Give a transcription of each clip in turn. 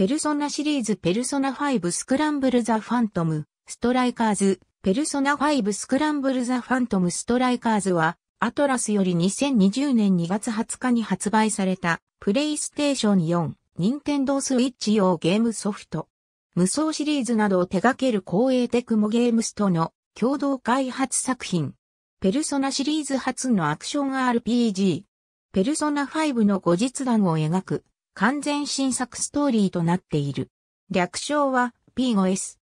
ペルソナシリーズペルソナ5スクランブルザファントム、ストライカーズ、ペルソナ5スクランブルザファントムストライカーズは、アトラスより2020年2月20日に発売された、プレイステーション4、ニンテンドースイッチ用ゲームソフト。無双シリーズなどを手掛ける公営テクモゲームスとの共同開発作品。ペルソナシリーズ初のアクション RPG。ペルソナ5の後日談を描く完全新作ストーリーとなっている。略称は P5S。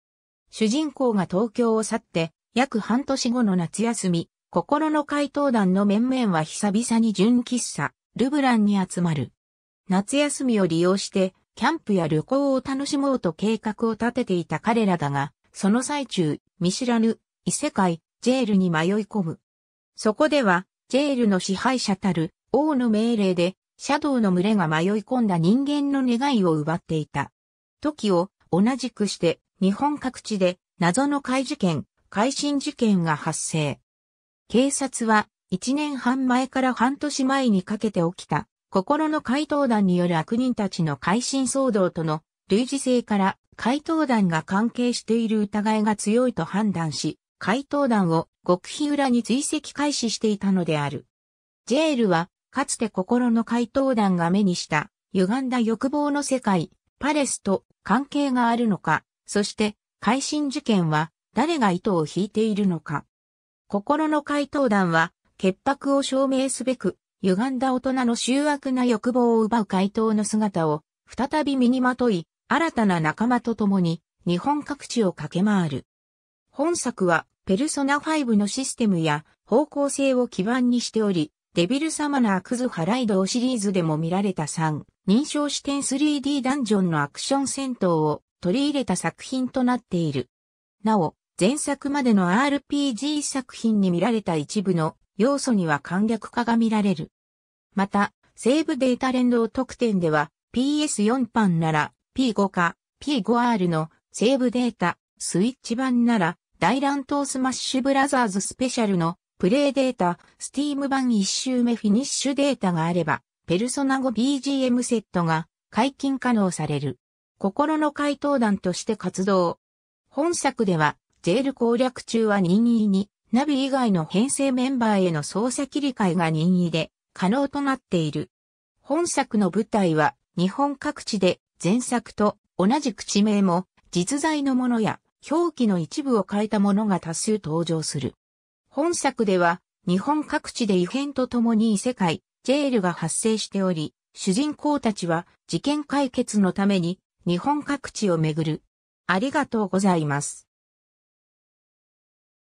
主人公が東京を去って、約半年後の夏休み、心の回答団の面々は久々に純喫茶、ルブランに集まる。夏休みを利用して、キャンプや旅行を楽しもうと計画を立てていた彼らだが、その最中、見知らぬ、異世界、ジェールに迷い込む。そこでは、ジェールの支配者たる、王の命令で、シャドウの群れが迷い込んだ人間の願いを奪っていた。時を同じくして日本各地で謎の怪事件、怪心事件が発生。警察は1年半前から半年前にかけて起きた心の怪盗団による悪人たちの怪心騒動との類似性から怪盗団が関係している疑いが強いと判断し、怪盗団を極秘裏に追跡開始していたのである。ジェールはかつて心の回答団が目にした、歪んだ欲望の世界、パレスと関係があるのか、そして、改心事件は、誰が糸を引いているのか。心の回答団は、潔白を証明すべく、歪んだ大人の醜悪な欲望を奪う回答の姿を、再び身にまとい、新たな仲間と共に、日本各地を駆け回る。本作は、ペルソナ5のシステムや方向性を基盤にしており、デビルサマナークズハライドシリーズでも見られた3、認証視点 3D ダンジョンのアクション戦闘を取り入れた作品となっている。なお、前作までの RPG 作品に見られた一部の要素には簡略化が見られる。また、セーブデータ連動特典では PS4 版なら P5 か P5R のセーブデータ、スイッチ版なら大乱闘スマッシュブラザーズスペシャルのプレイデータ、スティーム版1周目フィニッシュデータがあれば、ペルソナ後 BGM セットが解禁可能される。心の回答団として活動。本作では、ジェール攻略中は任意に、ナビ以外の編成メンバーへの操作切り替えが任意で可能となっている。本作の舞台は日本各地で前作と同じ口名も実在のものや表記の一部を変えたものが多数登場する。本作では、日本各地で異変とともに異世界、ジェールが発生しており、主人公たちは事件解決のために日本各地を巡る。ありがとうございます。